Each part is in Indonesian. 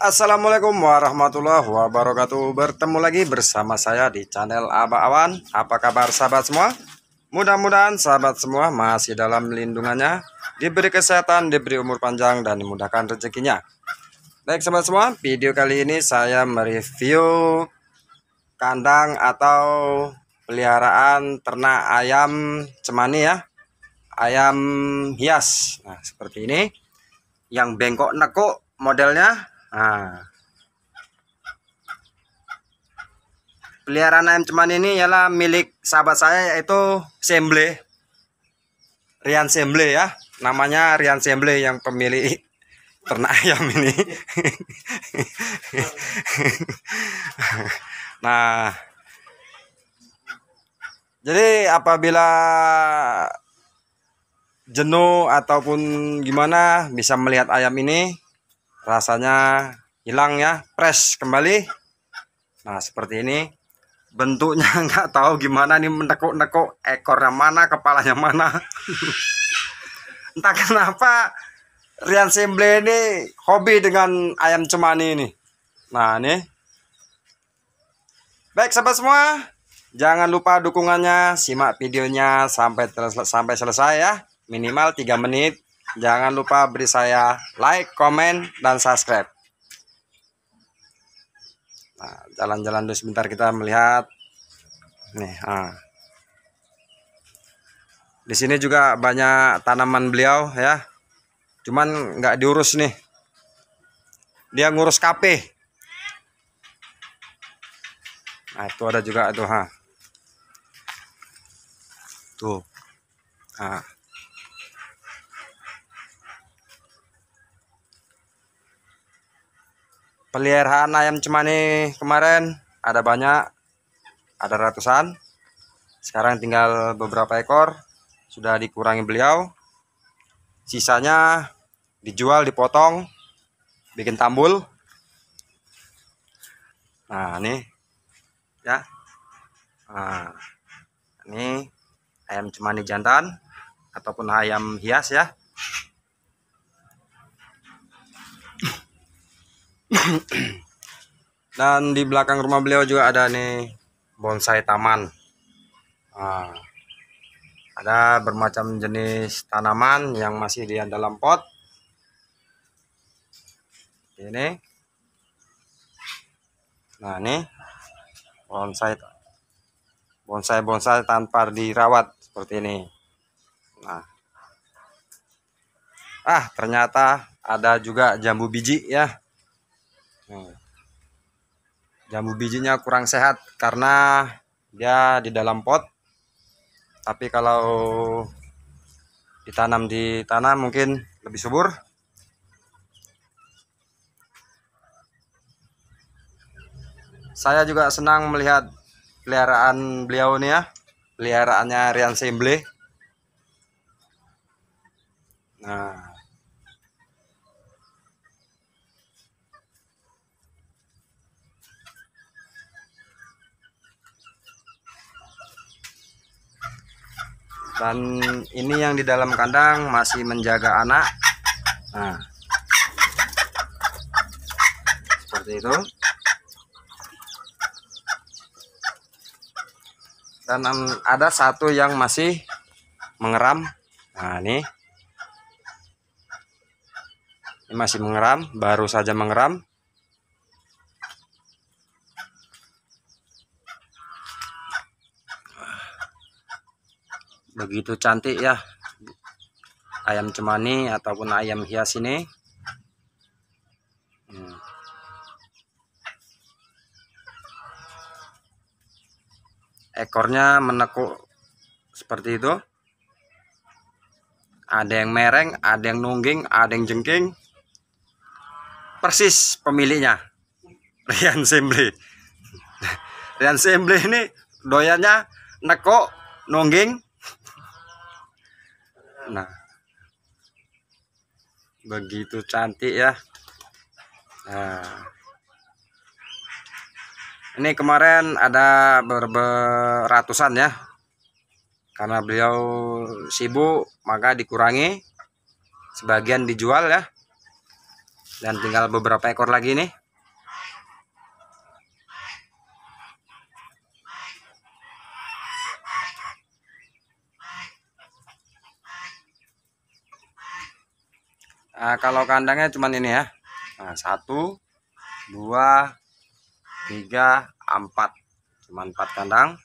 Assalamualaikum warahmatullahi wabarakatuh Bertemu lagi bersama saya di channel Aba Awan Apa kabar sahabat semua? Mudah-mudahan sahabat semua masih dalam lindungannya Diberi kesehatan, diberi umur panjang, dan dimudahkan rezekinya Baik sahabat semua, video kali ini saya mereview Kandang atau peliharaan ternak ayam cemani ya Ayam hias Nah seperti ini Yang bengkok nekuk modelnya Nah. Peliharaan ayam cuman ini ialah milik sahabat saya yaitu Semble. Rian Semble ya. Namanya Rian Semble yang pemilik ternak ayam ini. nah, jadi apabila jenuh ataupun gimana bisa melihat ayam ini rasanya hilang ya press kembali nah seperti ini bentuknya nggak tahu gimana nih menekuk-nekuk ekornya mana kepalanya mana entah kenapa Rian Simble ini hobi dengan ayam cemani ini nah ini baik sahabat semua jangan lupa dukungannya simak videonya sampai sampai selesai ya minimal 3 menit Jangan lupa beri saya like, komen, dan subscribe. Nah, jalan-jalan nah, dulu sebentar kita melihat. Nih, ah. Di sini juga banyak tanaman beliau ya. Cuman nggak diurus nih. Dia ngurus kape. Nah, itu ada juga tuh, ha. Tuh. Ah. peliharaan ayam cemani kemarin ada banyak ada ratusan sekarang tinggal beberapa ekor sudah dikurangi beliau sisanya dijual dipotong bikin tambul nah ini ya nah, ini ayam cemani jantan ataupun ayam hias ya dan di belakang rumah beliau juga ada nih bonsai taman nah, ada bermacam jenis tanaman yang masih di dalam pot ini nah ini bonsai bonsai bonsai tanpa dirawat seperti ini nah ah ternyata ada juga jambu biji ya Nah, jambu bijinya kurang sehat karena dia di dalam pot tapi kalau ditanam di tanah mungkin lebih subur saya juga senang melihat peliharaan beliau nih ya peliharaannya Rian Semble nah dan ini yang di dalam kandang masih menjaga anak nah seperti itu dan ada satu yang masih mengeram nah ini ini masih mengeram baru saja mengeram begitu cantik ya ayam cemani ataupun ayam hias ini hmm. ekornya menekuk seperti itu ada yang mereng ada yang nungging ada yang jengking persis pemiliknya Rian Simble Rian Simble ini doyanya nekuk nungging nah begitu cantik ya nah. ini kemarin ada beratusan ya karena beliau sibuk maka dikurangi sebagian dijual ya dan tinggal beberapa ekor lagi nih Nah, kalau kandangnya cuma ini ya nah, satu dua tiga empat cuma empat kandang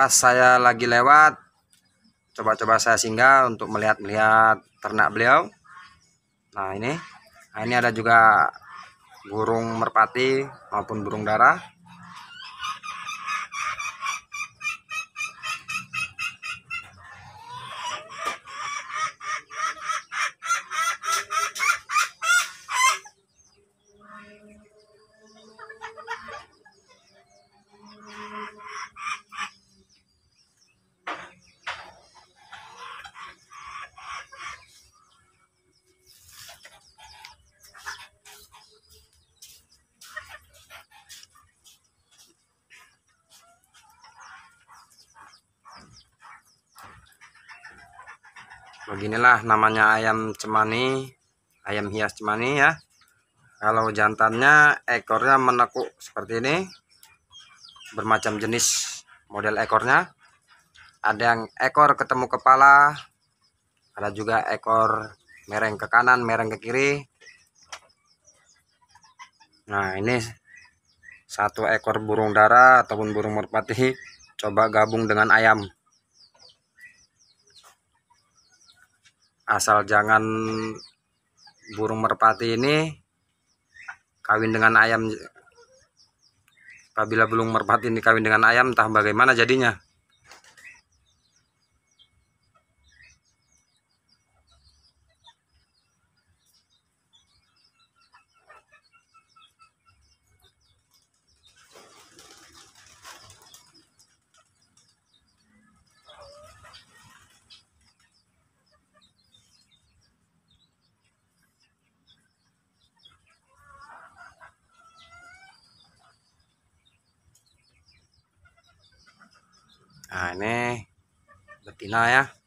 pas saya lagi lewat coba-coba saya singgah untuk melihat-melihat ternak beliau nah ini nah, ini ada juga burung merpati maupun burung darah beginilah namanya ayam cemani ayam hias cemani ya kalau jantannya ekornya menekuk seperti ini bermacam jenis model ekornya ada yang ekor ketemu kepala ada juga ekor mereng ke kanan mereng ke kiri nah ini satu ekor burung dara ataupun burung merpati coba gabung dengan ayam asal jangan burung merpati ini kawin dengan ayam apabila burung merpati ini kawin dengan ayam entah bagaimana jadinya Betina eh. ya.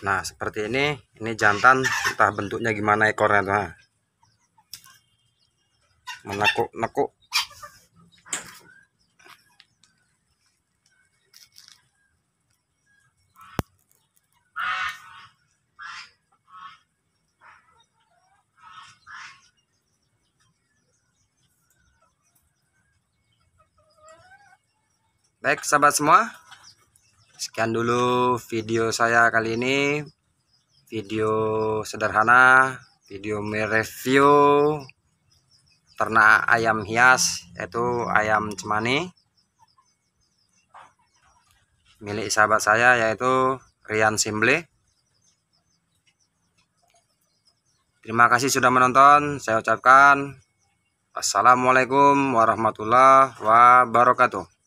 nah seperti ini ini jantan entah bentuknya gimana ekornya tuh nah. menekuk nekuk Baik sahabat semua sekian dulu video saya kali ini video sederhana video mereview ternak ayam hias yaitu ayam cemani milik sahabat saya yaitu Rian Simble terima kasih sudah menonton saya ucapkan Assalamualaikum warahmatullahi wabarakatuh